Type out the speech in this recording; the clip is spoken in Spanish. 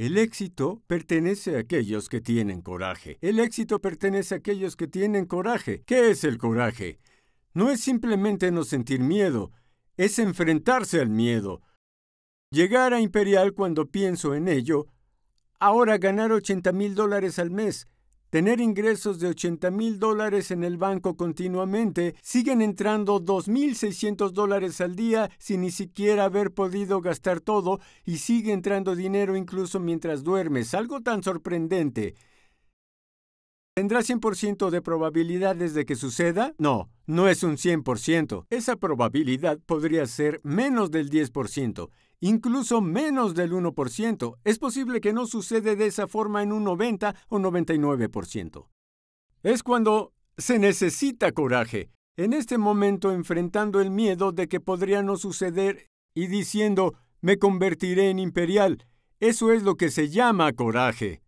El éxito pertenece a aquellos que tienen coraje. El éxito pertenece a aquellos que tienen coraje. ¿Qué es el coraje? No es simplemente no sentir miedo, es enfrentarse al miedo. Llegar a Imperial cuando pienso en ello, ahora ganar 80 mil dólares al mes, tener ingresos de 80 mil dólares en el banco continuamente, siguen entrando 2.600 dólares al día sin ni siquiera haber podido gastar todo y sigue entrando dinero incluso mientras duermes, algo tan sorprendente. ¿Tendrá 100% de probabilidades de que suceda? No. No es un 100%, esa probabilidad podría ser menos del 10%, incluso menos del 1%. Es posible que no sucede de esa forma en un 90 o 99%. Es cuando se necesita coraje, en este momento enfrentando el miedo de que podría no suceder y diciendo, me convertiré en imperial. Eso es lo que se llama coraje.